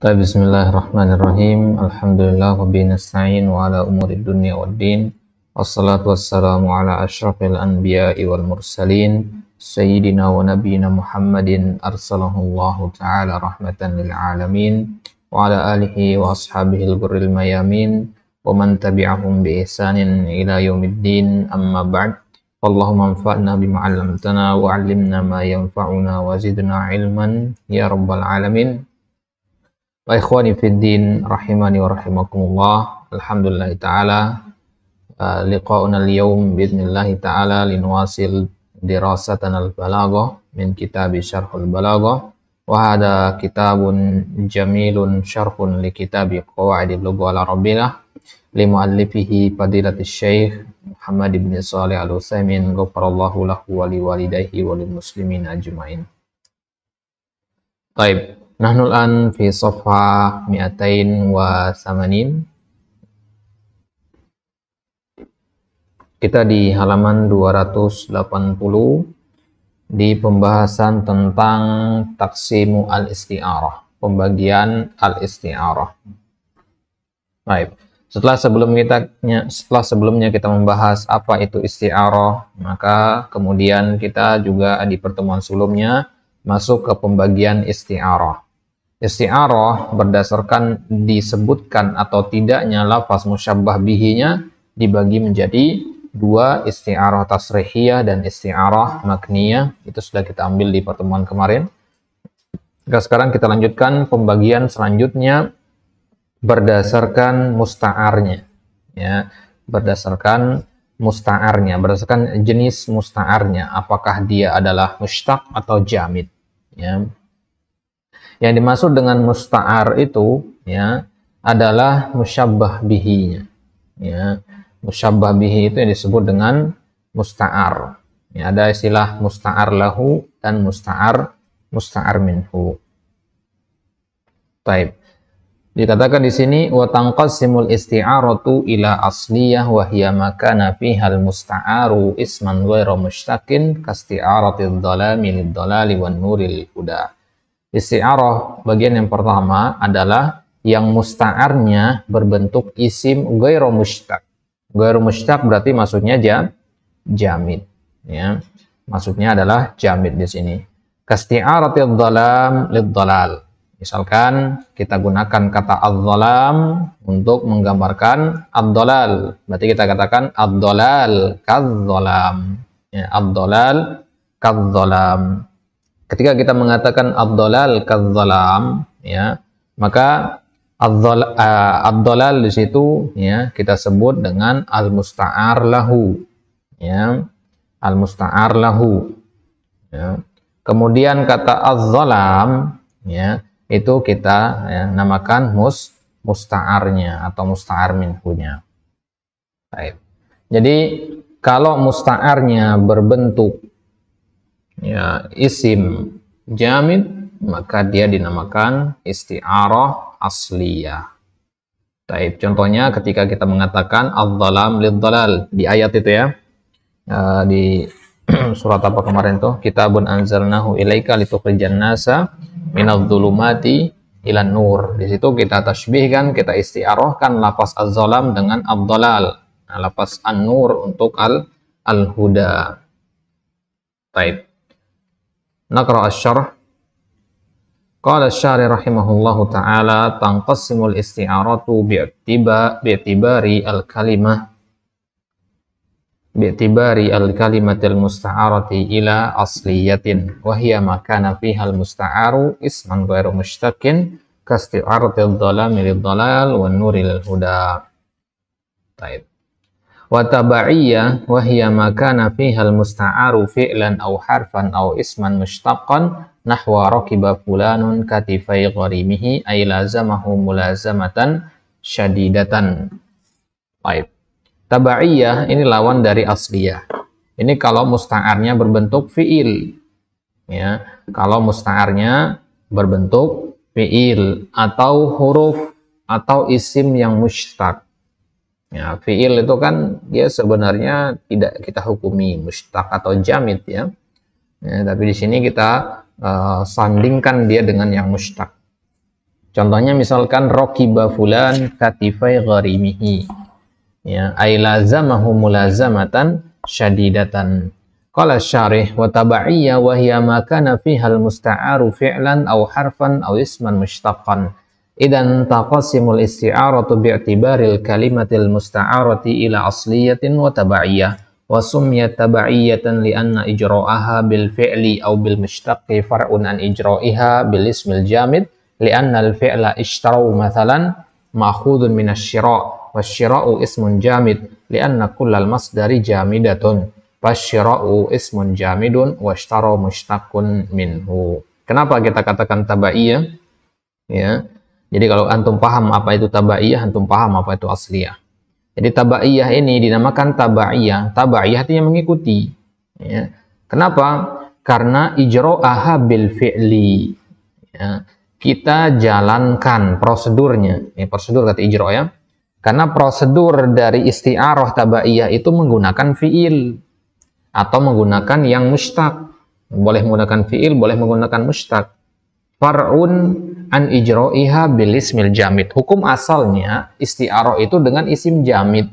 طيب بسم الله الرحمن الرحيم الحمد لله وبنستعين وعلى أمور الدنيا والدين والصلاة والسلام على أشرف الأنبياء والمرسلين سيدنا ونبينا محمد أرسله الله تعالى رحمة للعالمين وعلى آله وأصحابه الغر الميامين ومن تبعهم بإحسان إلى يوم الدين أما بعد اللهم انفعنا بما علمتنا وعلمنا ما ينفعنا وزدنا علما يا رب العالمين Wa ikhwani fid din rahimani wa rahimakumullah. Alhamdulillah taala uh, liqauna al-yawm bi'idznillah taala linwasil dirasatana al balago min kitab syarhul balaghah balago hada kitabun jamilun syarhun li Qawaid qawaidil lughah al-arabiyyah limuallifihi fadilatul syekh Muhammad ibn Salih al-Utsaimin ghafarallahu lahu wa liwalidayhi wa lil muslimin ajmain. نحن الآن في صفحة 280 Kita di halaman 280 di pembahasan tentang taksimu al-isti'arah, pembagian al-isti'arah. Baik. Setelah sebelum kita setelah sebelumnya kita membahas apa itu isti'arah, maka kemudian kita juga di pertemuan sebelumnya masuk ke pembagian isti'arah. Isti'arah berdasarkan disebutkan atau tidaknya lafaz musyabbah bihinya dibagi menjadi dua isti'arah tasrihiyah dan isti'arah makniyah. Itu sudah kita ambil di pertemuan kemarin. sekarang kita lanjutkan pembagian selanjutnya berdasarkan musta'arnya. Ya, berdasarkan musta'arnya, berdasarkan jenis musta'arnya. Apakah dia adalah mustaq atau jamid. Ya, yang dimaksud dengan musta'ar itu ya adalah musyabbah bihi Ya, musyabbah bihi itu yang disebut dengan musta'ar. Ya, ada istilah musta'ar lahu dan musta'ar musta'ar minhu. Taib. Dikatakan di sini wa tanqasimul isti'aratu ila asliyah wa hiya makana fihal musta'aru isman ghairu mushtaqin kastiaratil dhalami lid-dhalali wan nuril huda. Isti'aroh bagian yang pertama adalah yang musta'arnya berbentuk isim gairo mushtaq. Gairo mushtaq berarti maksudnya jam, jamid. Ya. Maksudnya adalah jamid di sini. Kasti'aratil dalam lid dalal. Misalkan kita gunakan kata ad-dalam untuk menggambarkan ad-dalal. Berarti kita katakan ad-dalal kadh-dalam. Ya, ad-dalal kadh-dalam ketika kita mengatakan abdolal kadzalam ya maka abdolal eh, uh, di situ ya kita sebut dengan al musta'ar lahu ya al musta'ar lahu ya. kemudian kata azzalam ya itu kita ya, namakan mus musta'arnya atau musta'ar minhunya baik jadi kalau musta'arnya berbentuk ya isim jamid maka dia dinamakan isti'arah asliyah. Taib. Contohnya ketika kita mengatakan al-dhalam lid-dhalal di ayat itu ya. ya di surat apa kemarin tuh? Kitabun anzalnahu ilaika litukhrijan nasa minadh-dhulumati ilan nur. Di situ kita tasbihkan, kita istiarohkan lapas az-dhalam dengan al dhalal Nah, lafaz an-nur untuk al al-huda. نقرأ الشرح قال الشارع رحمه الله تعالى تنقسم الاستعارة باعتبار الكلمة باعتبار الكلمة المستعارة إلى أصلية وهي ما كان فيها المستعار اسما غير مشتق كاستعارة الظلام للضلال والنور للهدى طيب wa tabaiyya wa hiya ma kana fiha al-musta'aru fi'lan aw harfan aw isman mushtaqan nahwa rakiba fulanun katifai gharimihi ay lazamahu mulazamatan syadidatan. Baik. Tabaiyah ini lawan dari asliyah. Ini kalau musta'arnya berbentuk fi'il. Ya, kalau musta'arnya berbentuk fi'il atau huruf atau isim yang mushtaq Ya, fiil itu kan dia sebenarnya tidak kita hukumi mustaq atau jamit ya. ya tapi di sini kita uh, sandingkan dia dengan yang mustaq. Contohnya misalkan rokiba fulan katifai gharimihi. Ya, ay lazamahu mulazamatan syadidatan. Qala syarih wa taba'iyya wa hiya ma kana fiha al-musta'aru fi'lan aw harfan aw isman mushtaqqan. Idan taqasimul isti'aratu bi'tibaril kalimatil musta'arati ila asliyatin wa tabaiyah wa sumiyat tabaiyatan li'anna ijra'aha bil fi'li aw bil mushtaqi far'un an ijra'iha bil ismil jamid li'anna al fi'la ishtarau mathalan ma'khudun min asy-syira' wasy-syira'u ismun jamid li'anna kullal masdari jamidatun fasyira'u ismun jamidun mushtaqun minhu. Kenapa kita katakan tabaiyah? Ya, jadi kalau antum paham apa itu tabaiyah, antum paham apa itu asliyah. Jadi tabaiyah ini dinamakan tabaiyah. Tabaiyah artinya mengikuti. Ya. Kenapa? Karena ijro'aha bil fi'li. Ya. Kita jalankan prosedurnya. Ini ya, prosedur kata ijro ya. Karena prosedur dari isti'aroh tabaiyah itu menggunakan fi'il. Atau menggunakan yang mustaq. Boleh menggunakan fi'il, boleh menggunakan mustaq. Far'un an ijro'iha bil ismil jamid. Hukum asalnya istiaro itu dengan isim jamid.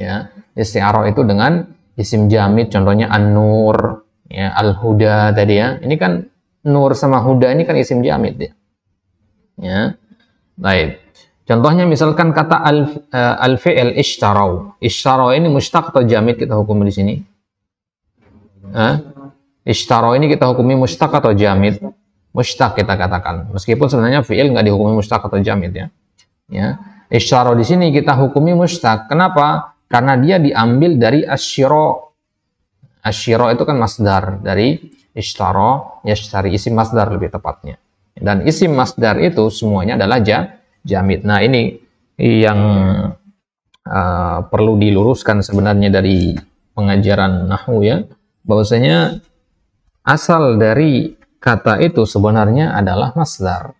Ya, isti'aroh itu dengan isim jamid contohnya an-nur, ya, al-huda tadi ya. Ini kan nur sama huda ini kan isim jamid ya. Ya. Baik. Contohnya misalkan kata al uh, eh, al fi'il ishtarau. Ishtarau ini mustaq atau jamid kita hukum di sini? Hah? ini kita hukumi mustaq atau jamid? mustaq kita katakan. Meskipun sebenarnya fiil nggak dihukumi mustaq atau jamit ya. Ya, isyara di sini kita hukumi mustaq Kenapa? Karena dia diambil dari asyro asyro itu kan masdar dari ya yashtari isi masdar lebih tepatnya. Dan isi masdar itu semuanya adalah ja, jamid. Nah, ini yang uh, perlu diluruskan sebenarnya dari pengajaran nahwu ya, bahwasanya asal dari kata itu sebenarnya adalah masdar.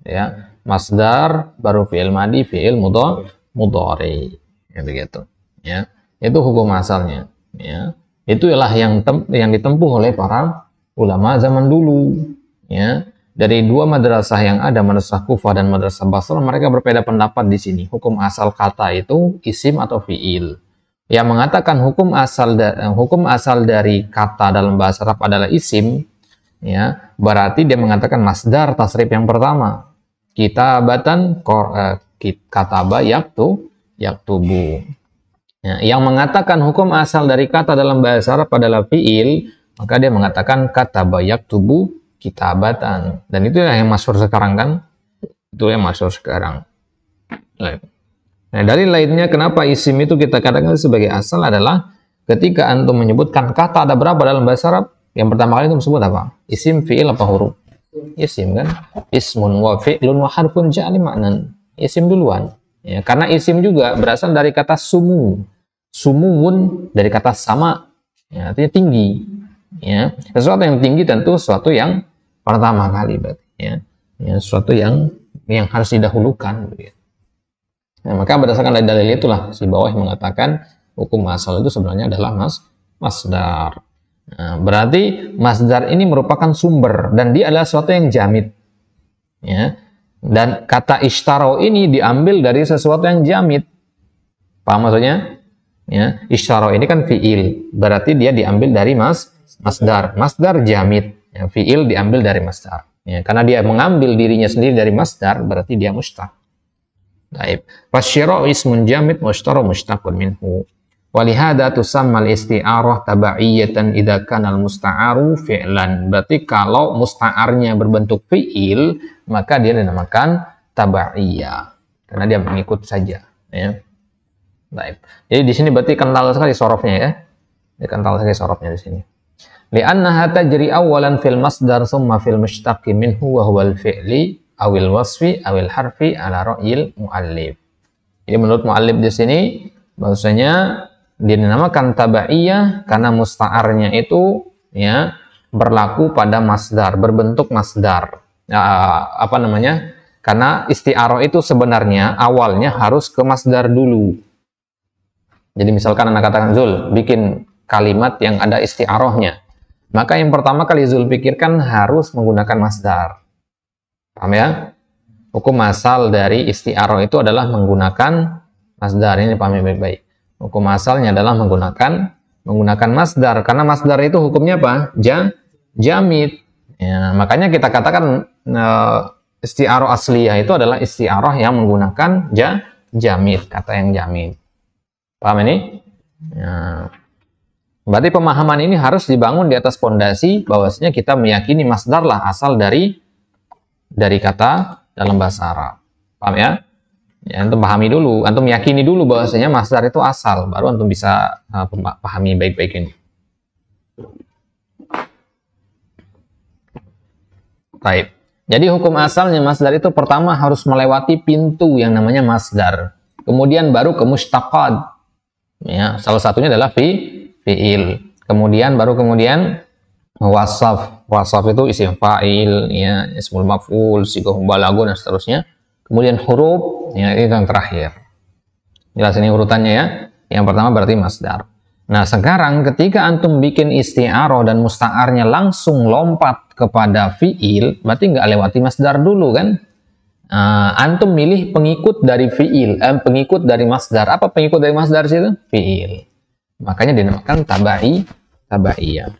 Ya, masdar baru fi'il madi, fi'il mudor, mudori, Ya begitu. Ya. Itu hukum asalnya, ya. Itulah yang tem yang ditempuh oleh para ulama zaman dulu, ya. Dari dua madrasah yang ada, madrasah kufa dan madrasah Basra, mereka berbeda pendapat di sini. Hukum asal kata itu isim atau fi'il yang mengatakan hukum asal hukum asal dari kata dalam bahasa Arab adalah isim ya berarti dia mengatakan masdar tasrif yang pertama kitabatan kor, eh, kataba yaktu yaktubu ya, yang mengatakan hukum asal dari kata dalam bahasa Arab adalah fiil maka dia mengatakan kata kataba kita kitabatan dan itu yang masuk sekarang kan itu yang masuk sekarang nah dari lainnya kenapa isim itu kita katakan sebagai asal adalah ketika antum menyebutkan kata ada berapa dalam bahasa Arab yang pertama kali itu disebut apa? Isim, fi'il, apa huruf? Isim kan? Ismun wa fi'lun wa harfun jali maknan. Isim duluan. Ya, karena isim juga berasal dari kata sumu. Sumuun dari kata sama. Ya, artinya tinggi. Ya, sesuatu yang tinggi tentu sesuatu yang pertama kali berarti. Ya, ya sesuatu yang yang harus didahulukan. ya, maka berdasarkan dalil itulah si bawah mengatakan hukum asal itu sebenarnya adalah mas masdar. Nah, berarti masdar ini merupakan sumber dan dia adalah sesuatu yang jamit Ya. Dan kata ishtaro ini diambil dari sesuatu yang jamit Paham maksudnya? Ya, ishtaro ini kan fiil, berarti dia diambil dari mas masdar. Masdar jamit Ya, fiil diambil dari masdar. Ya, karena dia mengambil dirinya sendiri dari masdar, berarti dia mustaq. Baik. Fasyira ismun jamit, washtara minhu. Walihada tusammal isti'arah tabaiyatan idza idakan al-musta'aru fi'lan. Berarti kalau musta'arnya berbentuk fi'il, maka dia dinamakan tabaiyah. Karena dia mengikut saja, ya. Baik. Jadi di sini berarti kental sekali sorofnya ya. Dia kental sekali sorofnya di sini. nahata jari awalan fil masdar summa fil mushtaqi minhu wa huwal fi'li awil wasfi awil harfi ala ro'il muallif. Jadi menurut muallif di sini bahwasanya dia dinamakan tabaiyah karena musta'arnya itu ya berlaku pada masdar, berbentuk masdar. Uh, apa namanya? Karena isti'aroh itu sebenarnya awalnya harus ke masdar dulu. Jadi misalkan anak katakan Zul, bikin kalimat yang ada isti'arohnya. Maka yang pertama kali Zul pikirkan harus menggunakan masdar. Paham ya? Hukum asal dari isti'aroh itu adalah menggunakan masdar. Ini pahami baik-baik. Hukum asalnya adalah menggunakan menggunakan masdar karena masdar itu hukumnya apa? Ja, jamid. Ya, makanya kita katakan e, istiaroh asli asliyah itu adalah istiaroh yang menggunakan ja, jamid, kata yang jamid. Paham ini? Ya. Berarti pemahaman ini harus dibangun di atas pondasi bahwasanya kita meyakini masdarlah asal dari dari kata dalam bahasa Arab. Paham ya? Ya, antum pahami dulu, antum yakini dulu bahwasanya masdar itu asal, baru antum bisa uh, pahami baik-baik ini. baik Jadi hukum asalnya masdar itu pertama harus melewati pintu yang namanya masdar. Kemudian baru ke mustaqad. Ya, salah satunya adalah fi fiil. Kemudian baru kemudian wasaf. Wasaf itu isim fa'il, ya, ismul maf'ul, sigoh balagun dan seterusnya Kemudian huruf, ya itu yang terakhir. Jelas ini urutannya ya. Yang pertama berarti masdar. Nah sekarang ketika antum bikin isti'aroh dan musta'arnya langsung lompat kepada fi'il, berarti nggak lewati masdar dulu kan? Uh, antum milih pengikut dari fi'il, eh, pengikut dari masdar. Apa pengikut dari masdar situ? Fi'il. Makanya dinamakan tabai, tabaiyah.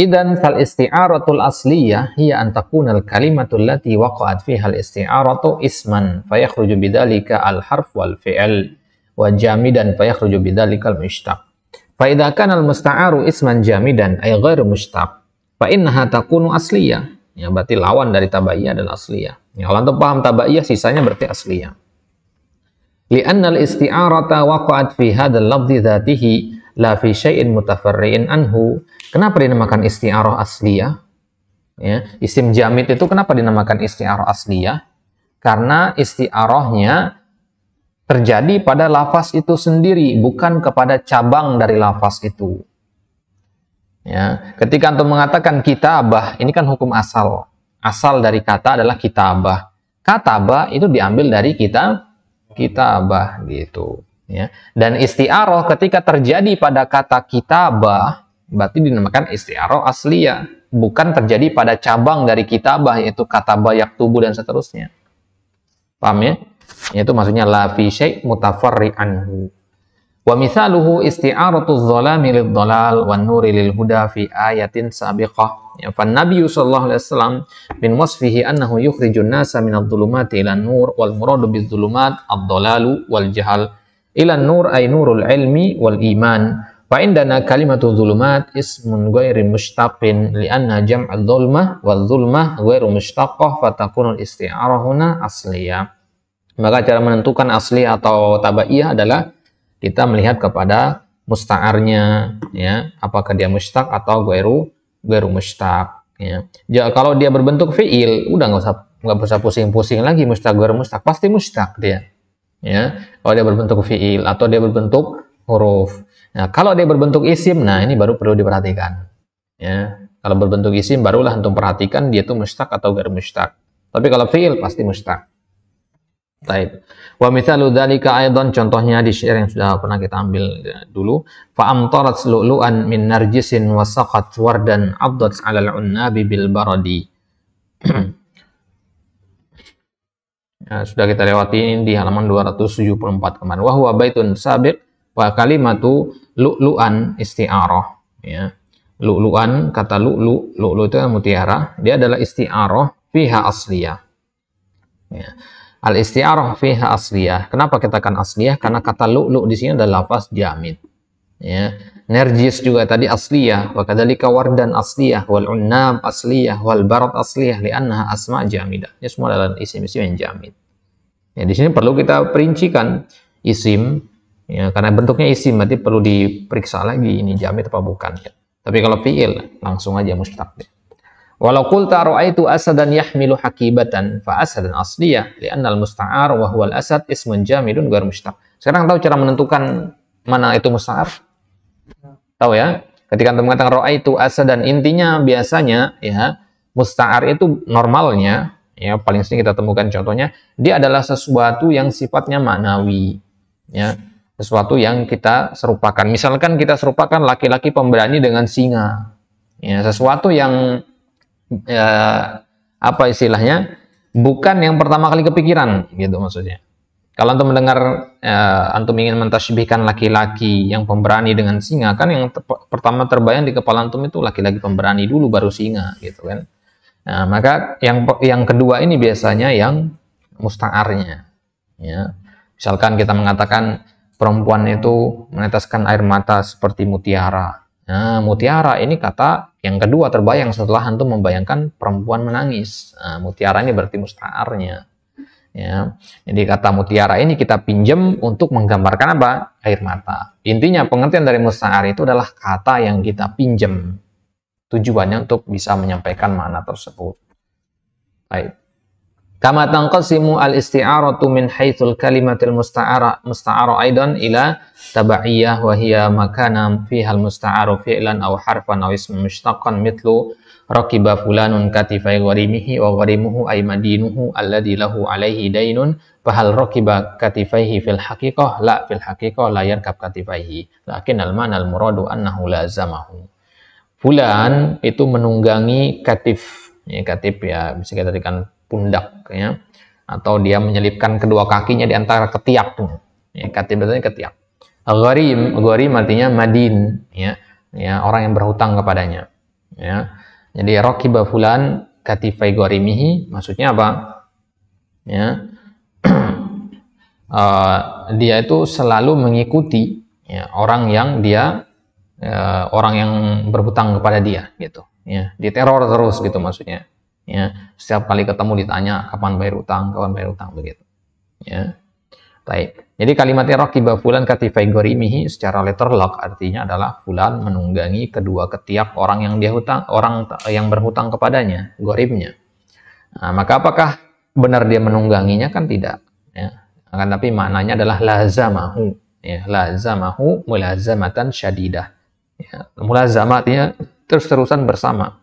Idan fal isti'aratul asliyah hiya an al kalimatul lati waqa'at fiha al isti'aratu isman yakhruju bidzalika al harf wal fi'l wa jamidan yakhruju bidzalika al mushtaq. Fa idza kana al musta'aru isman jamidan ay ghairu mushtaq fa innaha takunu asliyah. Ya berarti lawan dari tabaiyah adalah asliyah. Ya kalau antum paham tabaiyah sisanya berarti asliyah. anna al isti'arata waqa'at fi hadzal lafdhi dzatihi la fi syai'in mutafarri'in anhu. Kenapa dinamakan isti'arah asliyah? Ya, isim jamit itu kenapa dinamakan isti'arah asliyah? Karena istiarohnya terjadi pada lafaz itu sendiri, bukan kepada cabang dari lafaz itu. Ya, ketika untuk mengatakan kitabah, ini kan hukum asal. Asal dari kata adalah kitabah. Kataba itu diambil dari kita kitabah gitu. Ya. Dan isti'aroh ketika terjadi pada kata kitabah, berarti dinamakan isti'aroh ya Bukan terjadi pada cabang dari kitabah, yaitu kata bayak tubuh dan seterusnya. Paham ya? Yaitu maksudnya la fi syai' mutafarri'anhu. Wa mithaluhu isti'aratu dhalami lid wan nuri lil huda fi ayatin sabiqah. Ya, fa Nabi sallallahu alaihi wasallam min wasfihi annahu yukhrijun nasa min adh-dhulumati ila nur wal muradu bidh dhulumat adh dhalalu wal jahal Ilan nur ay nurul ilmi wal iman. Wa indana kalimatu zulumat ismun ghairi mushtaqin li li'anna jam'al dhulmah wal dhulmah ghairu mushtaqah fatakunul isti'arah huna asliya. Maka cara menentukan asli atau tabaiyah adalah kita melihat kepada musta'arnya ya, apakah dia mushtaq atau ghairu ghairu mushtaq ya. ya. kalau dia berbentuk fi'il udah nggak usah nggak usah pusing-pusing lagi mustaq ghairu mustaq pasti mustaq dia ya kalau dia berbentuk fiil atau dia berbentuk huruf nah kalau dia berbentuk isim nah ini baru perlu diperhatikan ya kalau berbentuk isim barulah untuk perhatikan dia itu mustak atau gar mustak. tapi kalau fiil pasti mustak. Taib. Wa mithalu dzalika aidan contohnya di syair yang sudah pernah kita ambil ya, dulu. Fa amtarat lu'lu'an min narjisin wa saqat wardan 'addat 'alal 'unnabi bil baradi. Nah, sudah kita lewati ini di halaman 274 kemarin wa huwa baitun sabiq wa kalimatu lu'lu'an isti'arah ya lu'lu'an kata lu'lu lu'lu itu mutiara dia adalah isti'arah fiha asliyah ya. al isti'arah fiha asliyah kenapa kita kan asliyah karena kata lu'lu di sini adalah lafaz jamid ya Nerjis juga tadi asliyah, wa kadzalika wardan asliyah, wal unnab asliyah, wal barat asliyah li'annaha asma' jamidah. Ini semua adalah isim-isim yang jamid. Ya, di sini perlu kita perincikan isim ya, karena bentuknya isim berarti perlu diperiksa lagi ini jamid apa bukan ya. Tapi kalau fiil langsung aja mustaq. Ya. Walau qulta ra'aitu asadan yahmilu hakibatan fa asadan asliyah li'anna al-musta'ar wa huwa al-asad ismun jamidun ghair mustaq. Sekarang tahu cara menentukan mana itu musta'ar? Tahu ya? Ketika antum mengatakan roa itu asa dan intinya biasanya ya musta'ar itu normalnya ya paling sering kita temukan contohnya dia adalah sesuatu yang sifatnya maknawi ya sesuatu yang kita serupakan misalkan kita serupakan laki-laki pemberani dengan singa ya sesuatu yang ya, apa istilahnya bukan yang pertama kali kepikiran gitu maksudnya kalau antum mendengar eh, antum ingin mentasbihkan laki-laki yang pemberani dengan singa, kan yang te pertama terbayang di kepala antum itu laki-laki pemberani dulu baru singa, gitu kan? Nah, maka yang yang kedua ini biasanya yang mustaarnya, ya. Misalkan kita mengatakan perempuan itu meneteskan air mata seperti mutiara. Nah, mutiara ini kata yang kedua terbayang setelah antum membayangkan perempuan menangis. Nah, mutiara ini berarti mustaarnya. Ya. Jadi kata mutiara ini kita pinjam untuk menggambarkan apa? Air mata. Intinya pengertian dari musta'ar itu adalah kata yang kita pinjam. Tujuannya untuk bisa menyampaikan makna tersebut. Baik. Kama tanqasimu al-isti'aratu min haithul kalimatil musta'ara musta'ara aidan ila tabaiyah wa hiya makana fihal hal mustaaru fi'lan aw harfan aw ismun mushtaqan mitlu rakiba fulanun katifai gharimihi wa gharimuhu ay madinuhu alladhi lahu alaihi dainun fahal rakiba katifaihi fil haqiqah la fil haqiqah la yarkab katifaihi lakin al-man al-muradu annahu zamahu fulan itu menunggangi katif ya katif ya bisa kita katakan pundak ya atau dia menyelipkan kedua kakinya di antara ketiak ya Katibatnya ketiak gharim gharim artinya madin ya ya orang yang berhutang kepadanya ya jadi rakiba fulan katifai gharimihi maksudnya apa ya uh, dia itu selalu mengikuti ya, orang yang dia uh, orang yang berhutang kepada dia gitu ya diteror terus gitu maksudnya ya setiap kali ketemu ditanya kapan bayar utang kapan bayar utang begitu ya baik jadi kalimatnya rokiba fulan katifai gorimihi secara letter lock artinya adalah fulan menunggangi kedua ketiak orang yang dia hutang orang yang berhutang kepadanya gorimnya nah, maka apakah benar dia menungganginya kan tidak ya akan tapi maknanya adalah lazamahu ya lazamahu mulazamatan syadidah ya, terus-terusan bersama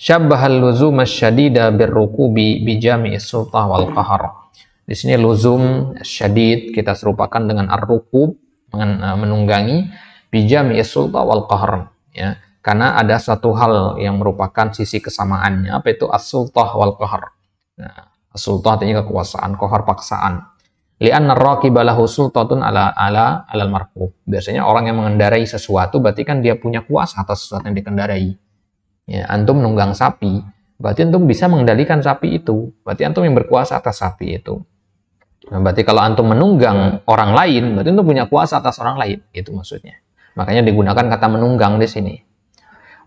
syabbahal luzum asyadida birrukubi bijami sultah wal qahar. Di sini luzum syadid kita serupakan dengan ar-rukub eh, menunggangi bijami sultah wal qahar ya. Karena ada satu hal yang merupakan sisi kesamaannya apa itu as-sultah wal qahar. Nah, as-sultah artinya kekuasaan, qahar paksaan. Li'an raqiba lahu sultatun ala ala al markub. Biasanya orang yang mengendarai sesuatu berarti kan dia punya kuasa atas sesuatu yang dikendarai ya, antum nunggang sapi, berarti antum bisa mengendalikan sapi itu. Berarti antum yang berkuasa atas sapi itu. Nah, berarti kalau antum menunggang orang lain, berarti antum punya kuasa atas orang lain, itu maksudnya. Makanya digunakan kata menunggang di sini.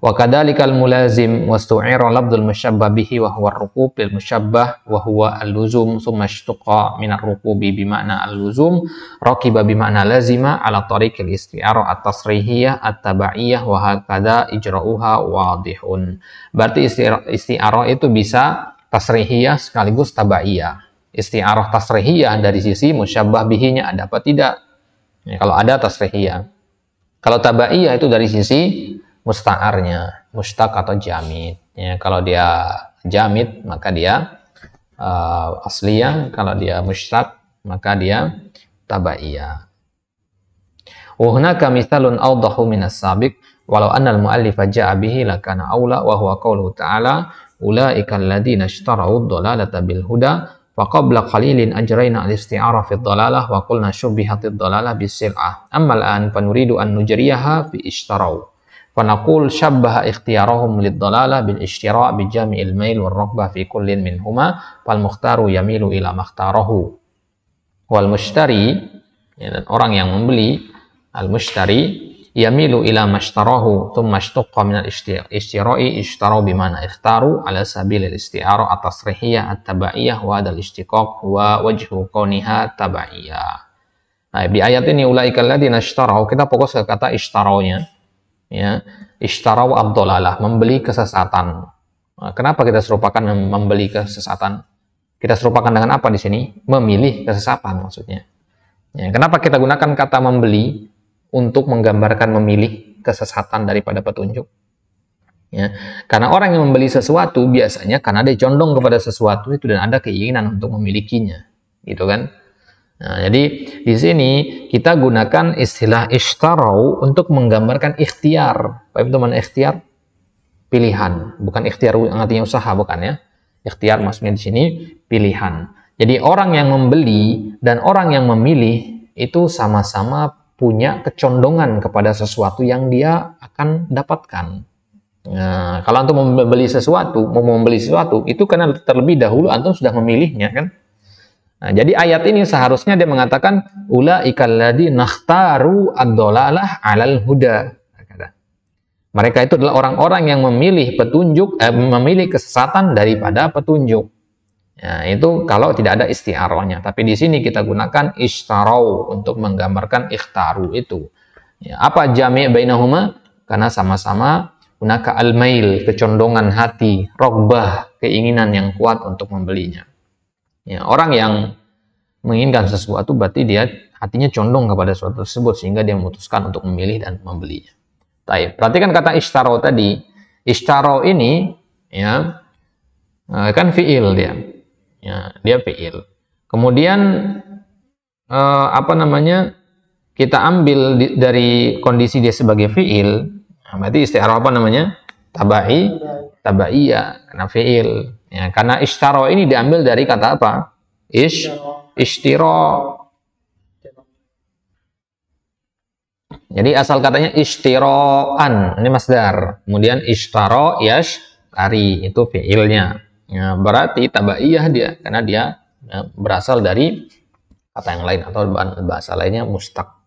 Wa kadzalikal mulazim wastu'ira labdul musyabbah bihi wa huwa ar-rukub bil musyabbah wa huwa al-luzum thumma ishtaqa min ar-rukubi bi ma'na al-luzum raqiba bi ma'na lazima ala tariqil isti'ara at-tasrihiyah at-tabaiyah wa hakadha ijra'uha wadihun. Berarti isti'ara itu bisa tasrihiyah sekaligus tabaiyah. Isti'arah tasrihiyah dari sisi musyabbah bihinya ada apa tidak? Ya, kalau ada tasrihiyah. Kalau tabaiyah itu dari sisi musta'arnya, mustaq atau jamid. Ya, kalau dia jamid maka dia uh, eh, asliyah, kalau dia mustaq maka dia tabaiyah. Wa hunaka mithalun awdahu minas sabiq walau annal muallifa ja'a bihi lakana aula wa huwa qawluhu ta'ala ulaika alladziina ishtarau ad-dhalalata bil huda faqabla qalilin ajrayna al-isti'ara fi ad wa qulna syubbihat ad-dalalah bis sil'ah amma an panuridu an nujriyaha fi ishtarau فنقول شبه اختيارهم للضلالة بالاشتراء بجمع الميل والرغبة في كل منهما فالمختار يميل إلى ما اختاره والمشتري يعني orang yang membeli al-mushtari yamilu ila mashtarahu thumma ishtaqa min al-ishtira'i ishtarau bimana ikhtaru ala sabil al-isti'ara at-tasrihiyah at-tabaiyah wa hadal ishtiqaq wa wajhu kawniha tabaiyah nah di ayat ini ulaika alladziina ishtarau kita fokus ke kata ishtaraunya ya istarau abdolalah membeli kesesatan nah, kenapa kita serupakan membeli kesesatan kita serupakan dengan apa di sini memilih kesesatan maksudnya ya, kenapa kita gunakan kata membeli untuk menggambarkan memilih kesesatan daripada petunjuk ya karena orang yang membeli sesuatu biasanya karena dia condong kepada sesuatu itu dan ada keinginan untuk memilikinya gitu kan Nah, jadi di sini kita gunakan istilah ishtarau untuk menggambarkan ikhtiar. Apa itu teman ikhtiar? Pilihan, bukan ikhtiar artinya usaha, bukan ya. Ikhtiar maksudnya di sini pilihan. Jadi orang yang membeli dan orang yang memilih itu sama-sama punya kecondongan kepada sesuatu yang dia akan dapatkan. Nah, kalau untuk membeli sesuatu, mau membeli sesuatu, itu karena terlebih dahulu antum sudah memilihnya kan. Nah, jadi ayat ini seharusnya dia mengatakan ula ikaladi nakhtaru ad-dolalah alal huda. Mereka itu adalah orang-orang yang memilih petunjuk, eh, memilih kesesatan daripada petunjuk. Ya, itu kalau tidak ada istiarohnya. Tapi di sini kita gunakan istarau untuk menggambarkan ikhtaru itu. Ya, apa jami' bainahuma? Karena sama-sama gunakan al-mail, kecondongan hati, rogbah, keinginan yang kuat untuk membelinya. Ya, orang yang menginginkan sesuatu berarti dia hatinya condong kepada sesuatu tersebut sehingga dia memutuskan untuk memilih dan membelinya. Baik, Perhatikan kata ishtaro tadi. Ishtaro ini ya e, kan fiil dia. Ya, dia fiil. Kemudian eh, apa namanya? Kita ambil di, dari kondisi dia sebagai fiil, ya, berarti istihara apa namanya? tabai tabaiya karena fiil ya karena istaro ini diambil dari kata apa ish istiro jadi asal katanya istiroan ini masdar kemudian istaro yash tari itu fiilnya ya, berarti tabaiyah dia karena dia ya, berasal dari kata yang lain atau bahasa lainnya mustaq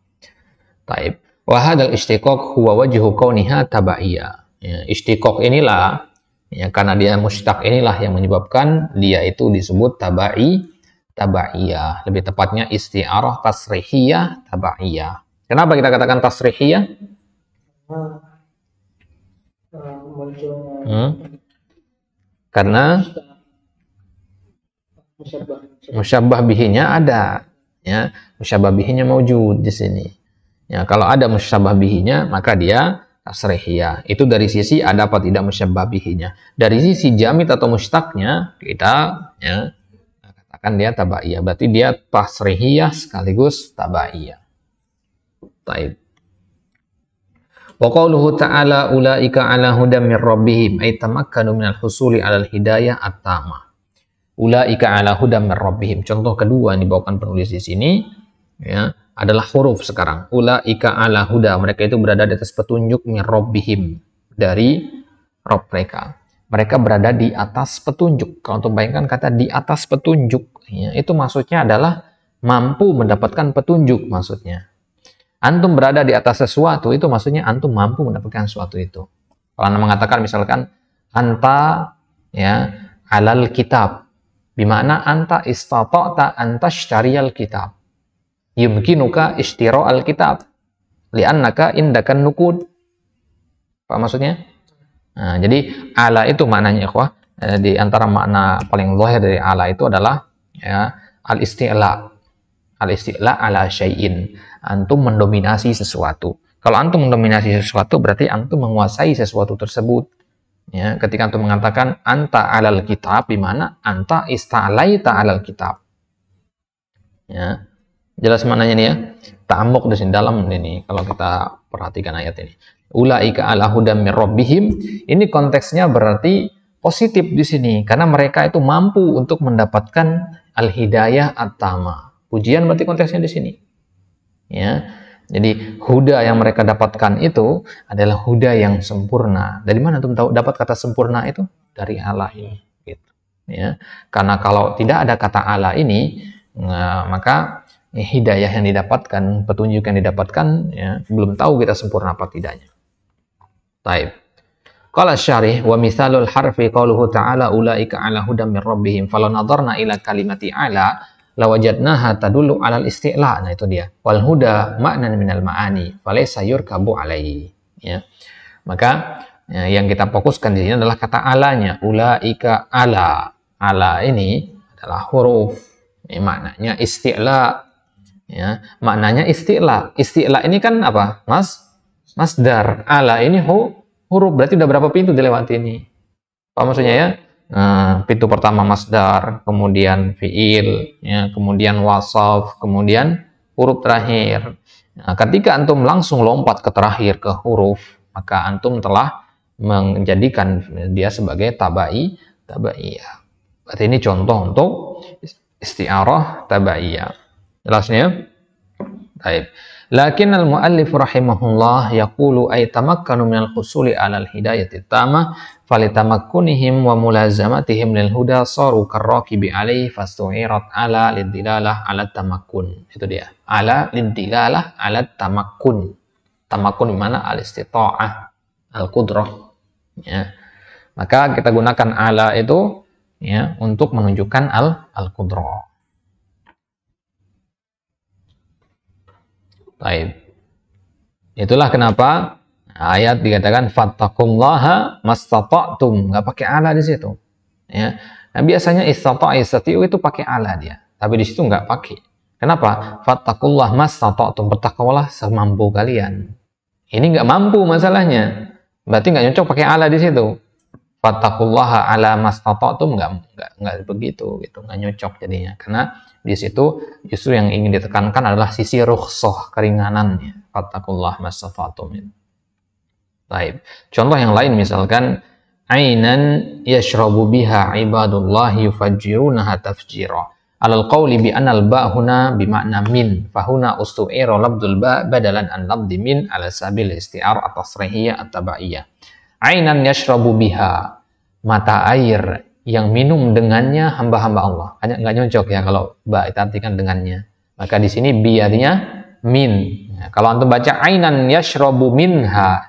taib wa istiqoq huwa wajhu kauniha tabaiyah Ya, istiqoq inilah ya karena dia mustaq inilah yang menyebabkan dia itu disebut tabai tabaiyah lebih tepatnya isti'arah tasrihiyah tabaiyah kenapa kita katakan tasrihiyah hmm? hmm? karena musyabbah bihinya ada ya musyabbah bihinya di sini ya kalau ada musyabbah bihinya maka dia tasrihiyah. Itu dari sisi ada apa tidak musyabbabihinya. Dari sisi jamit atau mustaknya kita ya, katakan dia tabaiyah. Berarti dia tasrihiyah sekaligus tabaiyah. Taib. Waqauluhu ta'ala ulaika ala hudam min rabbihim ay tamakkanu minal husuli alal hidayah at-tamah. Ulaika ala hudam min rabbihim. Contoh kedua yang dibawakan penulis di sini ya adalah huruf sekarang. Ula ika ala huda. Mereka itu berada di atas petunjuk mirobihim dari rob mereka. Mereka berada di atas petunjuk. Kalau untuk bayangkan kata di atas petunjuk, ya, itu maksudnya adalah mampu mendapatkan petunjuk maksudnya. Antum berada di atas sesuatu itu maksudnya antum mampu mendapatkan sesuatu itu. Kalau anda mengatakan misalkan anta ya alal kitab, bimana anta istata'ta anta syariyal kitab yumkinuka istiro alkitab li'annaka indakan nukud apa maksudnya? Nah, jadi ala itu maknanya ikhwah eh, di antara makna paling zahir dari ala itu adalah ya al istila al istila ala syai'in antum mendominasi sesuatu kalau antum mendominasi sesuatu berarti antum menguasai sesuatu tersebut ya ketika antum mengatakan anta alal kitab di mana anta istalaita alal kitab ya Jelas maknanya nih ya. tamuk di sini dalam ini kalau kita perhatikan ayat ini. Ulaika ala hudam rabbihim. Ini konteksnya berarti positif di sini karena mereka itu mampu untuk mendapatkan al-hidayah at Pujian berarti konteksnya di sini. Ya. Jadi huda yang mereka dapatkan itu adalah huda yang sempurna. Dari mana tuh tahu dapat kata sempurna itu? Dari Allah ini gitu. Ya. Karena kalau tidak ada kata Allah ini, nah, maka hidayah yang didapatkan, petunjuk yang didapatkan, ya, belum tahu kita sempurna apa tidaknya. Taib. Qala syarih wa misalul harfi qauluhu ta'ala ulaika ala hudam min rabbihim falau nadarna ila kalimati ala lawajadnaha tadullu alal isti'la nah itu dia wal huda ma'nan minal ma'ani falaysa yurkabu alaihi ya maka ya, yang kita fokuskan di sini adalah kata alanya ulaika ala ala ini adalah huruf ini ya, maknanya isti'la Ya, maknanya istilah. Istilah ini kan apa? Mas masdar. Ala ini hu, huruf berarti udah berapa pintu dilewati ini? Apa maksudnya ya? Nah, pintu pertama masdar, kemudian fiil, ya, kemudian wasaf, kemudian huruf terakhir. Nah, ketika antum langsung lompat ke terakhir ke huruf, maka antum telah menjadikan dia sebagai tabai tabaiyah. Berarti ini contoh untuk istiaroh tabaiyah. Jelasnya? Ya? Baik. Lakin al-muallif rahimahullah yaqulu ay tamakkanu al husuli al hidayati tama falitamakkunihim wa mulazamatihim lil huda saru karrakibi alai fastu'irat 'ala lidilalah 'ala tamakkun. Itu dia. 'Ala lidilalah 'ala tamakkun. Tamakkun mana al-istita'ah, al-qudrah. Ya. Maka kita gunakan 'ala itu ya untuk menunjukkan al-qudrah. Taib. Itulah kenapa ayat dikatakan fattaqullaha mastata'tum, enggak pakai ala di situ. Ya. Nah, biasanya istata' istatiu itu pakai ala dia, tapi di situ enggak pakai. Kenapa? Fattakullah mastata'tum, bertakwalah semampu kalian. Ini enggak mampu masalahnya. Berarti enggak cocok pakai ala di situ fatakullaha ala itu enggak, nggak nggak begitu gitu nggak nyocok jadinya karena di situ justru yang ingin ditekankan adalah sisi rukhsah keringanannya fatakullah itu. Baik. Contoh yang lain misalkan ainan yashrabu biha ibadullah yufajjirunaha tafjira. Alal qawli bi anal ba huna bi makna min fahuna ustu'ira labdul ba badalan an labdi min ala sabil isti'ar atasrihiyah at Ainan yashrabu biha. Mata air yang minum dengannya hamba-hamba Allah. Hanya nggak nyocok ya kalau ba itu artikan dengannya. Maka di sini bi artinya min. Ya, kalau antum baca ainan yashrabu minha.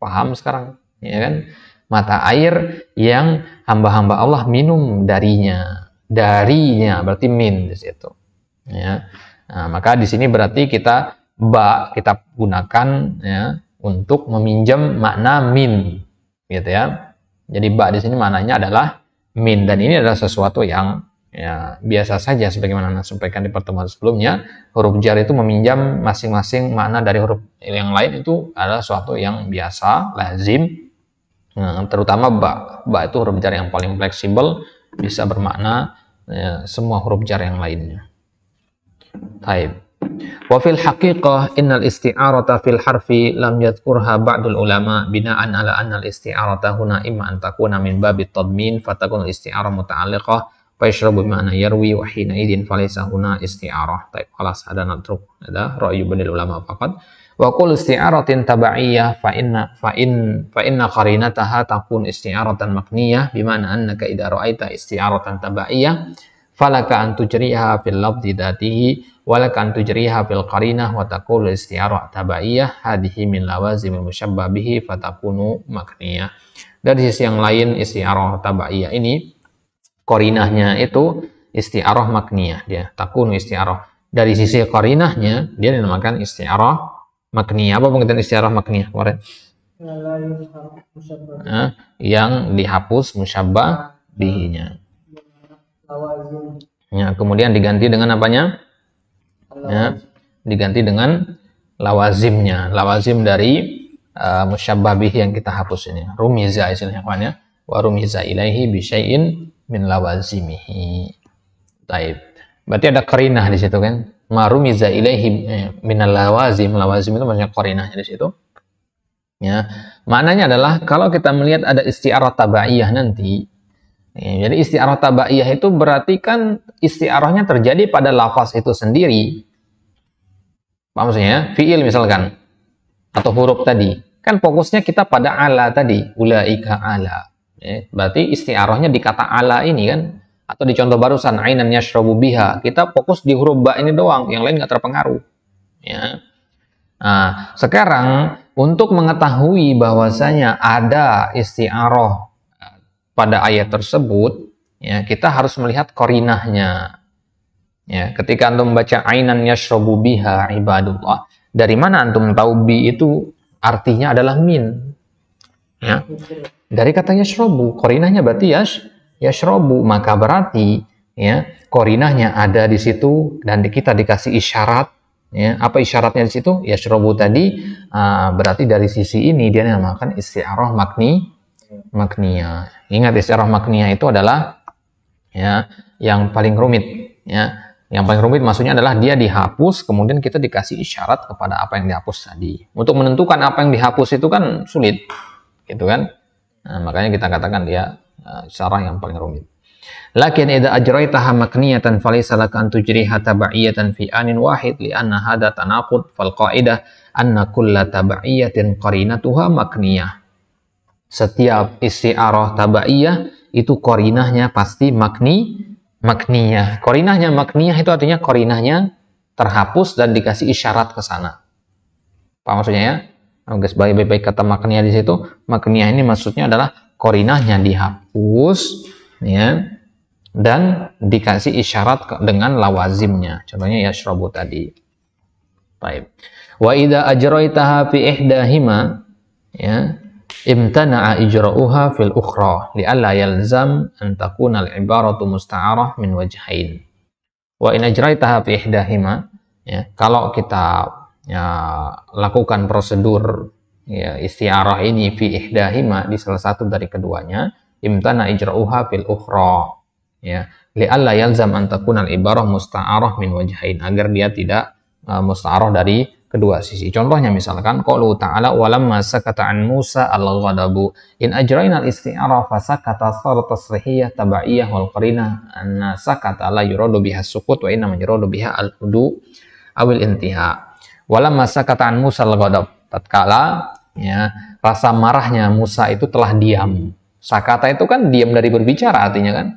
Paham sekarang? Ya kan? Mata air yang hamba-hamba Allah minum darinya. Darinya berarti min di situ. Ya. Nah, maka di sini berarti kita ba kita gunakan ya untuk meminjam makna min gitu ya. Jadi ba di sini maknanya adalah min dan ini adalah sesuatu yang ya, biasa saja sebagaimana Anda sampaikan di pertemuan sebelumnya, huruf jar itu meminjam masing-masing makna dari huruf yang lain itu adalah sesuatu yang biasa, lazim. Nah, terutama ba. Ba itu huruf jar yang paling fleksibel, bisa bermakna ya, semua huruf jar yang lainnya. Type Wa fil haqiqah innal isti'arata fil harfi lam yadhkurha ba'dul ulama bina'an ala annal isti'arata huna imma an takuna min babi tadmin fatakun isti'arah muta'alliqah fa yashrabu bima'na yarwi wa hina idin falaysa huna isti'arah. Baik, kelas ada nadruk. ada ra'yu banil ulama faqat. Wa qul isti'aratin tabaiyah fa inna fa in fa inna qarinataha takun isti'aratan maqniyah bima'na annaka idza ra'aita isti'aratan tabaiyah falaka an tujriha fil lafzi dhatihi walaka an tujriha fil qarinah wa taqul istiarah tabaiyah hadhihi min lawazim musyabbabihi fatakunu makniyah dari sisi yang lain isti'arah tabaiyah ini korinahnya itu isti'arah makniyah dia takunu isti'arah dari sisi korinahnya dia dinamakan isti'arah makniyah apa pengertian isti'arah makniyah kemarin yang dihapus musyabbah bihinya Ya, kemudian diganti dengan apanya? Ya, diganti dengan lawazimnya. Lawazim dari uh, musyabbabih yang kita hapus ini. Rumiza istilahnya kan ya. Wa rumiza ilaihi syai'in min lawazimihi. Taib. Berarti ada kerinah di situ kan? Ma rumiza ilaihi eh, min lawazim. Lawazim itu maksudnya kerinahnya di situ. Ya. Maknanya adalah kalau kita melihat ada isti'arah tabaiyah nanti, Ya, jadi istiarah tabaiyah itu berarti kan istiarahnya terjadi pada lafaz itu sendiri. Apa maksudnya? Fi'il misalkan. Atau huruf tadi. Kan fokusnya kita pada ala tadi. Ula'ika ala. Ya, berarti istiarahnya di kata ala ini kan. Atau di contoh barusan. Ainan yashrabu biha. Kita fokus di huruf ba ini doang. Yang lain nggak terpengaruh. Ya. Nah, sekarang untuk mengetahui bahwasanya ada istiaroh pada ayat tersebut, ya, kita harus melihat korinahnya. Ya, ketika antum membaca ainan yashrobu biha ibadullah, dari mana antum tahu bi itu artinya adalah min? Ya. Dari katanya yashrobu, korinahnya berarti yash, yashrobu, maka berarti ya korinahnya ada di situ dan kita dikasih isyarat Ya, apa isyaratnya di situ? Ya tadi uh, berarti dari sisi ini dia namakan istiaroh makni makniyah. Ingat istirahat ya, makniyah itu adalah ya yang paling rumit ya. Yang paling rumit maksudnya adalah dia dihapus kemudian kita dikasih isyarat kepada apa yang dihapus tadi. Untuk menentukan apa yang dihapus itu kan sulit. Gitu kan? Nah, makanya kita katakan dia uh, yang paling rumit. Lakin idza ajraitaha makniyatan falaysa laka an tujriha taba'iyatan fi anin wahid li anna hadha tanaqud fal qa'idah anna kulla taba'iyatin qarinatuha makniyah setiap isti'arah tabaiyah itu korinahnya pasti makni makniyah. Korinahnya makniyah itu artinya korinahnya terhapus dan dikasih isyarat ke sana. apa maksudnya ya? Oke, nah, sebagai baik-baik kata makniyah di situ, makniyah ini maksudnya adalah korinahnya dihapus ya dan dikasih isyarat dengan lawazimnya. Contohnya ya strobo tadi. Baik. Wa idza ajraitaha fi ihdahima ya imtana'a ijra'uha fil ukhra li'alla yalzam an takuna al-ibaratu musta'arah min wajhain wa in ajraitaha fi ihdahima ya kalau kita ya, lakukan prosedur ya, istiarah ini fi ihdahima di salah satu dari keduanya imtana ijra'uha fil ukhra ya li'alla yalzam an takuna al-ibarah musta'arah min wajhain agar dia tidak uh, musta'arah dari kedua sisi. Contohnya misalkan qaulu ta'ala walamma masa an Musa al-ghadabu in ajrainal al-isti'ara sakata sar tasrihiyah tabaiyah wal qarina anna sakata la yuradu biha sukut wa inna yuradu biha al-hudu awil intiha. Walamma masa an Musa al-ghadab tatkala ya rasa marahnya Musa itu telah diam. Sakata itu kan diam dari berbicara artinya kan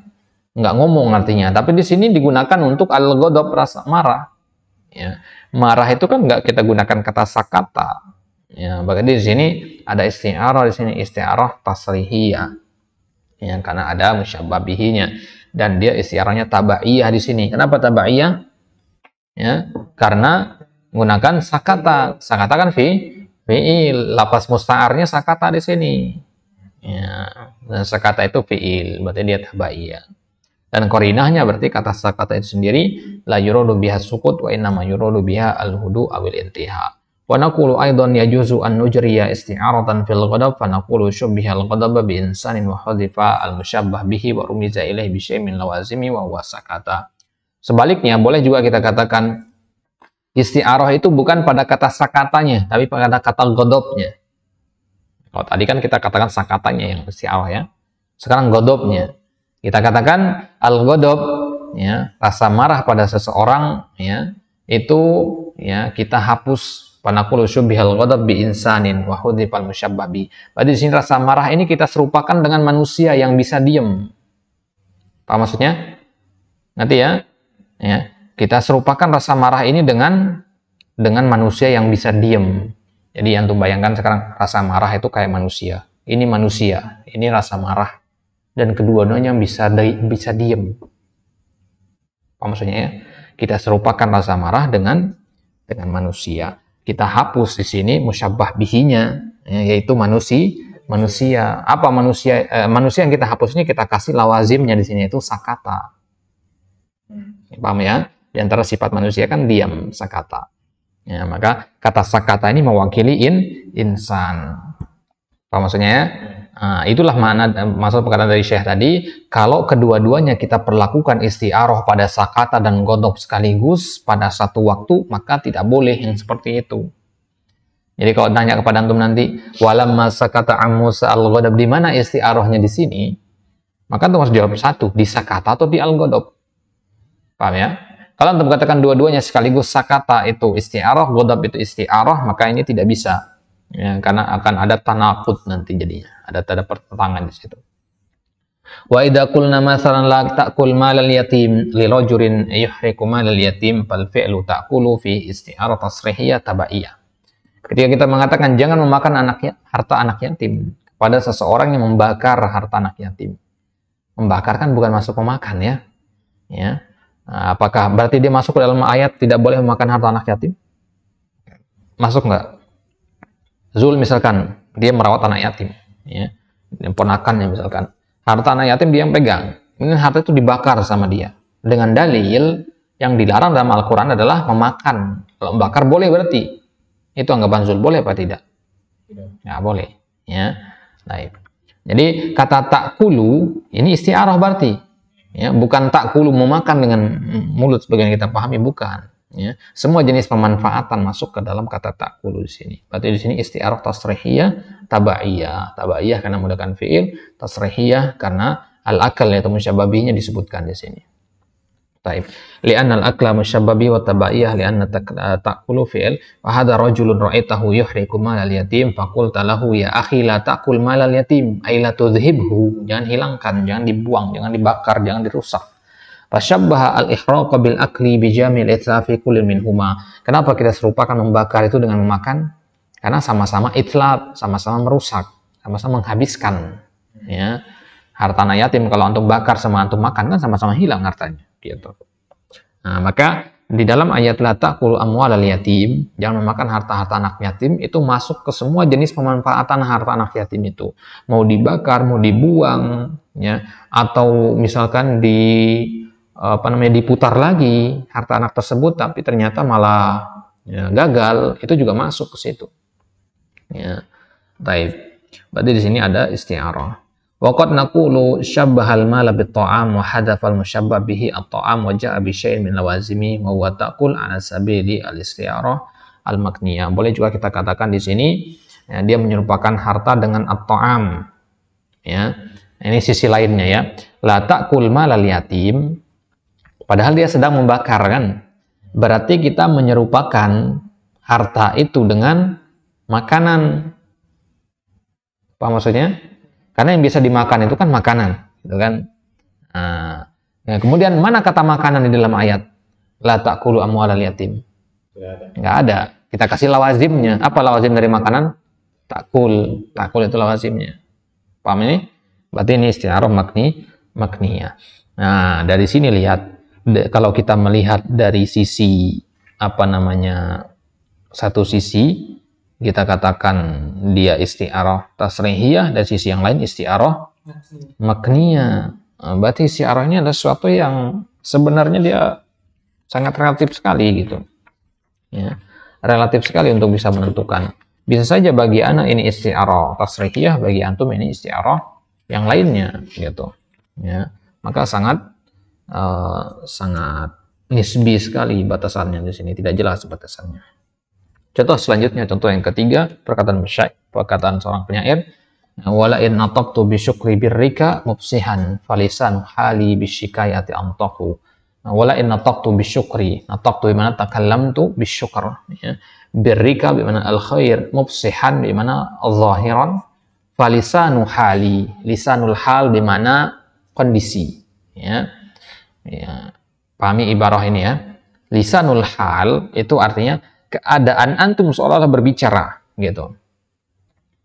nggak ngomong artinya tapi di sini digunakan untuk al-ghadab rasa marah Ya. Marah itu kan nggak kita gunakan kata sakata. Ya, bahkan di sini ada isti'arah, di sini isti'arah tasrihiya Ya, karena ada musyababihinya dan dia isti'arahnya tabaiyah di sini. Kenapa tabaiyah? Ya, karena menggunakan sakata. Sakata kan fi fiil. Lapas musta'arnya sakata di sini. Ya, dan sakata itu fiil, berarti dia tabaiyah. Dan korinahnya berarti kata kata itu sendiri la yuradu biha sukut wa innama yuradu biha al-hudu awil intiha. Wa naqulu aidan yajuzu an nujriya isti'aratan fil ghadab fa naqulu shubbiha al-ghadab bi insanin wa hadifa al mushabbah bihi wa rumiza ilaihi bi syai'in min lawazimi wa huwa sakata. Sebaliknya boleh juga kita katakan isti'arah itu bukan pada kata sakatanya tapi pada kata godopnya. Kalau tadi kan kita katakan sakatanya yang isti'arah ya. Sekarang godobnya. Kita katakan al-ghadab ya, rasa marah pada seseorang ya, itu ya kita hapus panakulu syubihal ghadab bi insanin wa hudhifal musyabbabi. Berarti di sini rasa marah ini kita serupakan dengan manusia yang bisa diem. Apa maksudnya? Nanti ya. Ya, kita serupakan rasa marah ini dengan dengan manusia yang bisa diem. Jadi yang tuh bayangkan sekarang rasa marah itu kayak manusia. Ini manusia, ini rasa marah dan kedua-duanya bisa di, bisa diem. Apa maksudnya ya? Kita serupakan rasa marah dengan dengan manusia. Kita hapus di sini musyabah bihinya ya, yaitu manusia manusia apa manusia eh, manusia yang kita hapus ini kita kasih lawazimnya di sini itu sakata hmm. paham ya di antara sifat manusia kan diam sakata ya maka kata sakata ini mewakili in insan apa maksudnya ya hmm. Ah, itulah makna eh, maksud perkataan dari Syekh tadi, kalau kedua-duanya kita perlakukan istiaroh pada sakata dan godop sekaligus pada satu waktu, maka tidak boleh yang seperti itu. Jadi kalau tanya kepada antum nanti, walam masa amus Musa al godop di mana istiarohnya di sini? Maka antum harus jawab satu, di sakata atau di al godop? Paham ya? Kalau antum katakan dua-duanya sekaligus sakata itu istiaroh, godop itu istiaroh, maka ini tidak bisa ya, karena akan ada tanakut nanti jadinya ada ada pertentangan di situ wa idza qulna masalan la ta'kul malal yatim li yuhriku malal yatim fal fi'lu ta'kulu fi isti'ara tasrihiyah tabaiyah ketika kita mengatakan jangan memakan anak ya, harta anak yatim kepada seseorang yang membakar harta anak yatim membakar kan bukan masuk memakan ya ya apakah berarti dia masuk ke dalam ayat tidak boleh memakan harta anak yatim masuk nggak Zul misalkan dia merawat anak yatim, ya, yang ponakannya misalkan. Harta anak yatim dia yang pegang. Ini harta itu dibakar sama dia. Dengan dalil yang dilarang dalam Al-Quran adalah memakan. Kalau membakar boleh berarti. Itu anggapan Zul boleh apa tidak? Tidak. Ya, boleh. Ya. Baik. Jadi kata tak takulu ini istiarah berarti. Ya, bukan takulu memakan dengan mulut sebagian kita pahami bukan ya semua jenis pemanfaatan masuk ke dalam kata takulu di sini berarti di sini istiaroh tasrihiyah tabaiyah tabaiyah karena menggunakan fiil tasrihiyah karena al akal yaitu musyababinya disebutkan di sini Taib. Lian al akla musyababi wa tabaiyah lian takulu fi'il Wahada rojulun rajulun ra'aitahu yuhriku malal yatim faqul talahu ya akhila la takul malal yatim ay la jangan hilangkan jangan dibuang jangan dibakar jangan dirusak Fasyabbaha al-ihraqa bil akli bijamil itlafi kulil minhuma. Kenapa kita serupakan membakar itu dengan memakan? Karena sama-sama itlab, sama-sama merusak, sama-sama menghabiskan. Ya. Harta anak yatim kalau antum bakar sama antum makan kan sama-sama hilang hartanya. Gitu. Nah, maka di dalam ayat la ta'kulu amwal al yatim, jangan memakan harta-harta anak yatim, itu masuk ke semua jenis pemanfaatan harta anak yatim itu. Mau dibakar, mau dibuang, ya, atau misalkan di apa namanya diputar lagi harta anak tersebut tapi ternyata malah ya, gagal itu juga masuk ke situ ya taib berarti di sini ada istiaroh. Waqad naqulu syabbahal mala bit-ta'am wa hadafal musyabbah bihi at-ta'am wa ja'a bi syai'in min lawazimi wa huwa taqul ala sabili al-istiarah al-makniyah. Boleh juga kita katakan di sini ya, dia menyerupakan harta dengan at-ta'am. Ya. Ini sisi lainnya ya. La ta'kul al yatim Padahal dia sedang membakar kan. Berarti kita menyerupakan harta itu dengan makanan. Apa maksudnya? Karena yang bisa dimakan itu kan makanan, gitu kan. Nah, kemudian mana kata makanan di dalam ayat? La takulu al yatim. Enggak ada. Kita kasih lawazimnya. Apa lawazim dari makanan? Takul. Takul itu lawazimnya. Paham ini? Berarti ini istiaroh makni, ya. Nah, dari sini lihat kalau kita melihat dari sisi apa namanya satu sisi kita katakan dia istiaroh tasrihiyah dan sisi yang lain istiaroh makniyah nah, berarti istiaroh ini adalah sesuatu yang sebenarnya dia sangat relatif sekali gitu ya relatif sekali untuk bisa menentukan bisa saja bagi anak ini istiaroh tasrihiyah bagi antum ini istiaroh yang lainnya gitu ya maka sangat Eh, sangat nisbi sekali batasannya di sini, tidak jelas batasannya. Contoh selanjutnya, contoh yang ketiga, perkataan syair, perkataan seorang penyair, wala in nataqtu bi syukri birrika mubsihan falisan hali bi syikayati amtaku. Wala in nataqtu bi syukri, nataqtu bi mana takallamtu bi syukr, ya. Birrika bi mana al khair, mubsihan bi mana zahiran, falisanu hali, lisanul hal di mana kondisi, ya Ya, pahami ibarah ini ya. Lisanul hal itu artinya keadaan antum seolah-olah berbicara gitu.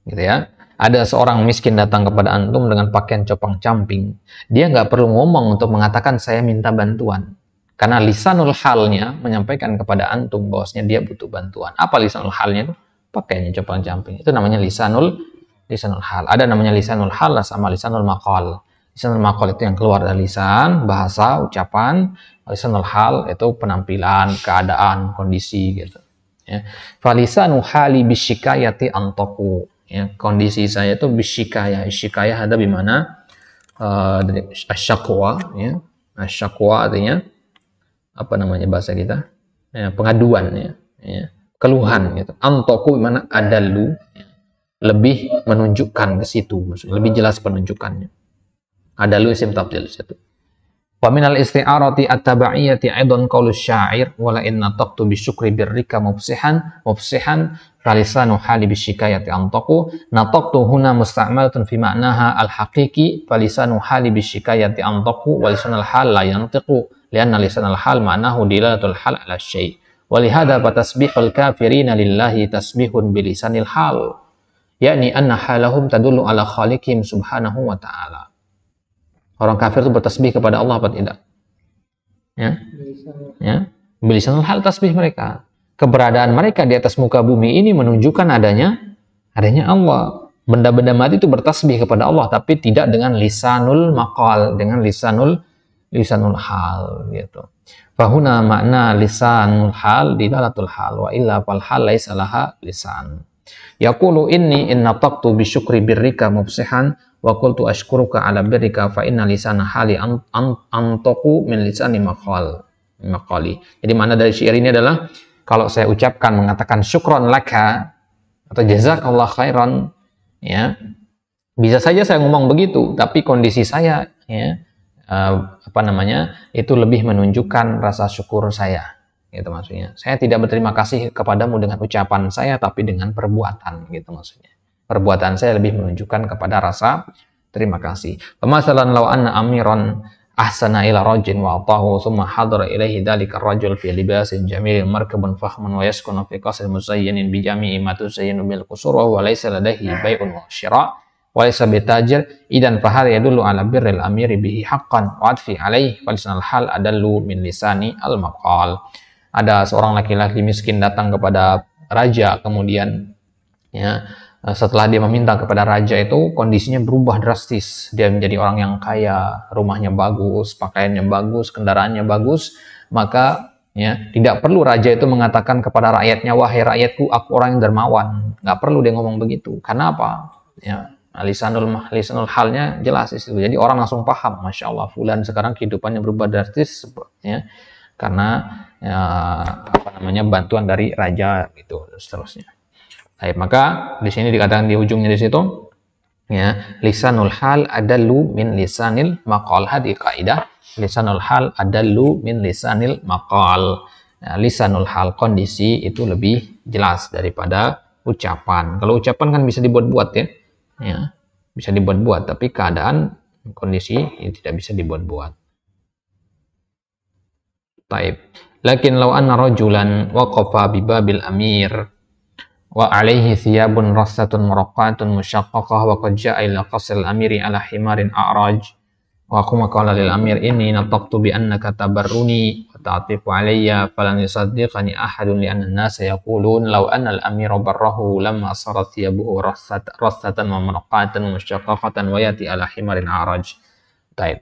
Gitu ya. Ada seorang miskin datang kepada antum dengan pakaian copang camping. Dia nggak perlu ngomong untuk mengatakan saya minta bantuan. Karena lisanul halnya menyampaikan kepada antum bahwasanya dia butuh bantuan. Apa lisanul halnya itu? Pakaiannya copang camping. Itu namanya lisanul lisanul hal. Ada namanya lisanul hal sama lisanul maqal lisanul makol itu yang keluar dari lisan, bahasa, ucapan, lisanul hal itu penampilan, keadaan, kondisi gitu. Ya. Falisanu hali bisyikayati antoku. Ya, kondisi saya itu bisyikaya. bisyikaya ada di mana? Uh, eh, asyakwa ya. Asyakwa artinya apa namanya bahasa kita? Ya, pengaduan ya. ya. Keluhan gitu. Antoku mana adalu ya. lebih menunjukkan ke situ, lebih jelas penunjukannya. Ada lu lusim tabdil situ. Wa minal isti'arati at-taba'iyyati aidan qaulu syair la inna taqtu bi syukri birrika mufsihan mufsihan kalisanu hali bi syikayati antaku nataqtu huna musta'malatun fi ma'naha al-haqiqi falisanu hali bi syikayati antaku wa lisanul hal la yantiqu lianna lisanul hal ma'nahu dilalatul hal ala syai' wa fa tasbihul kafirina lillahi tasbihun lisanil hal yakni anna halahum tadullu ala khaliqihim subhanahu wa ta'ala Orang kafir itu bertasbih kepada Allah apa tidak? Ya. Ya. bilisan hal tasbih mereka. Keberadaan mereka di atas muka bumi ini menunjukkan adanya adanya Allah. Benda-benda mati itu bertasbih kepada Allah tapi tidak dengan lisanul makal, dengan lisanul lisanul hal gitu. Fahuna makna lisanul hal di dalatul hal wa illa fal hal laisa laha lisan. Yaqulu inni inna bi syukri birrika mubsihan wa qultu ashkuruka ala birrika fa inna lisana hali antoku min lisani maqal maqali. Jadi mana dari syair ini adalah kalau saya ucapkan mengatakan syukron laka atau jazakallah khairan ya bisa saja saya ngomong begitu tapi kondisi saya ya uh, apa namanya itu lebih menunjukkan rasa syukur saya gitu maksudnya saya tidak berterima kasih kepadamu dengan ucapan saya tapi dengan perbuatan gitu maksudnya perbuatan saya lebih menunjukkan kepada rasa terima kasih. Pemasalan law anna amiran ahsana ila rajin wa atahu thumma hadara ilaihi dalika rajul fi libasin jamilin markabun fahman wa yaskunu fi qasrin muzayyanin bi jami'i ma tuzayyinu bil qusur wa laysa ladaihi bai'un wa syira' wa laysa tajir idan hal yadullu ala birril amiri bihi haqqan wa adfi alaihi wa lisanal hal adallu min lisani al maqal ada seorang laki-laki miskin datang kepada raja kemudian ya Eh, setelah dia meminta kepada raja itu kondisinya berubah drastis. Dia menjadi orang yang kaya, rumahnya bagus, pakaiannya bagus, kendaraannya bagus, maka ya tidak perlu raja itu mengatakan kepada rakyatnya wahai rakyatku aku orang yang dermawan. Nggak perlu dia ngomong begitu. Karena apa? Ya, lisanul lisanul halnya jelas itu. Jadi orang langsung paham, masya Allah fulan sekarang kehidupannya berubah drastis ya karena ya, apa namanya bantuan dari raja gitu seterusnya. Baik, maka di sini dikatakan di ujungnya di situ ya, lisanul hal adallu min lisanil maqal hadi kaidah lisanul hal adallu min lisanil maqal. Ya, lisanul hal kondisi itu lebih jelas daripada ucapan. Kalau ucapan kan bisa dibuat-buat ya. Ya, bisa dibuat-buat, tapi keadaan kondisi ini tidak bisa dibuat-buat. Taib. Lakin lawan anna rajulan waqafa bibabil amir wa alaihi thiyabun rasatun muraqatun musyaqqaqah wa qad ja'a ila qasr al-amiri ala himarin a'raj wa kuma qala lil amir inni nataqtu bi annaka tabarruni wa ta'tifu alayya falan yusaddiqani ahadun li anna an-nasa yaqulun law anna al-amira barrahu lamma sarat thiyabuhu rasatan wa muraqatan musyaqqaqatan wa yati ala himarin a'raj Taib.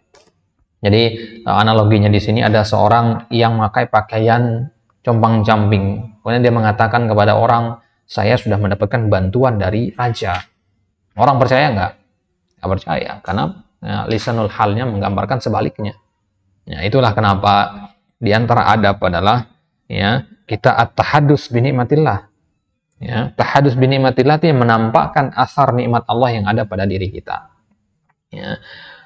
Jadi eh, analoginya di sini ada seorang yang memakai pakaian compang-camping. Kemudian dia mengatakan kepada orang, saya sudah mendapatkan bantuan dari raja. Orang percaya nggak? Nggak percaya, karena ya, lisanul halnya menggambarkan sebaliknya. Ya, itulah kenapa di antara adab adalah ya kita at-tahadus matilah. Ya, tahadus matilah itu yang menampakkan asar nikmat Allah yang ada pada diri kita. Ya,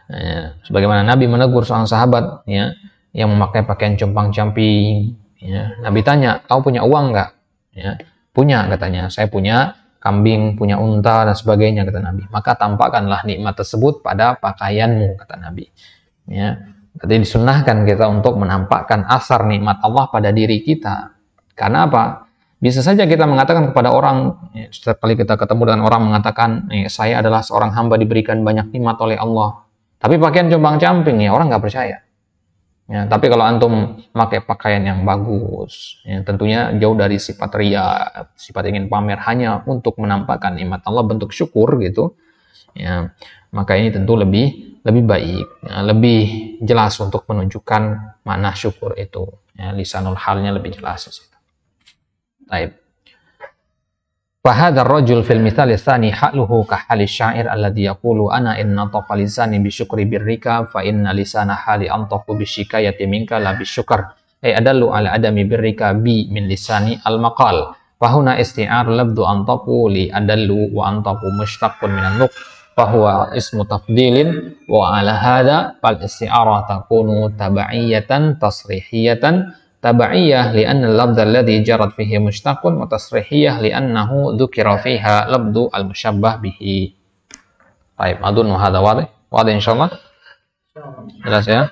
ya, sebagaimana Nabi menegur seorang sahabat ya yang memakai pakaian compang-camping. Ya, Nabi tanya, "Kau punya uang nggak?" Ya, Punya katanya, saya punya kambing, punya unta dan sebagainya kata Nabi. Maka tampakkanlah nikmat tersebut pada pakaianmu kata Nabi. Ya. Jadi disunahkan kita untuk menampakkan asar nikmat Allah pada diri kita. Karena apa? Bisa saja kita mengatakan kepada orang, ya, setiap kali kita ketemu dengan orang mengatakan, eh, saya adalah seorang hamba diberikan banyak nikmat oleh Allah. Tapi pakaian jombang camping ya orang nggak percaya. Ya, tapi kalau antum pakai pakaian yang bagus, ya, tentunya jauh dari sifat ria, sifat ingin pamer hanya untuk menampakkan iman Allah bentuk syukur gitu. Ya, maka ini tentu lebih lebih baik, ya, lebih jelas untuk menunjukkan mana syukur itu. Ya, lisanul halnya lebih jelas Baik. situ. Fahadar rajul fil mithal tsani haluhu kahali syair alladhi yaqulu ana inna taqa lisani syukri birrika fa inna lisana hali antaqu syikayati minka la syukr ay adallu ala adami birrika bi min lisani al maqal fahuna isti'ar labdu antaqu li adallu wa antaqu mushtaqqun min an-nuq fahuwa ismu tafdilin wa ala hadha fal isti'ara takunu tabaiyatan tasrihiyatan tabaiyah li'anna al-lafdz alladhi jarat fihi mushtaqun wa tasrihiyah annahu dhukira fiha labdu al mushabbah bihi. Baik, adun hadza wadi wadi insyaallah. Jelas ya?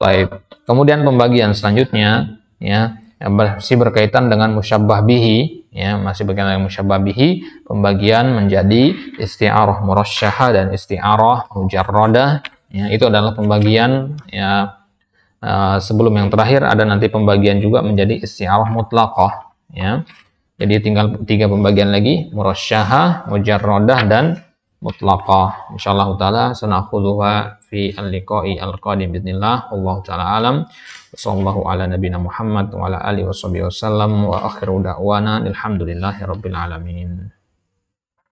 Baik. Kemudian pembagian selanjutnya ya, yang masih berkaitan dengan musyabbah bihi ya, masih berkaitan dengan musyabbah bihi, pembagian menjadi isti'arah murasyahah dan isti'arah mujarradah. Ya, itu adalah pembagian ya Eh, sebelum yang terakhir ada nanti pembagian juga menjadi istiawah mutlaqah ya. Jadi tinggal tiga pembagian lagi, murasyaha mujarrodah dan mutlaqah. Insyaallah taala sanakhudhuha fi al-liqa'i al-qadim bismillah. Allah taala alam. Sallallahu ala nabiyina Muhammad wa ala alihi wasallam wa akhiru da'wana alhamdulillahi rabbil alamin.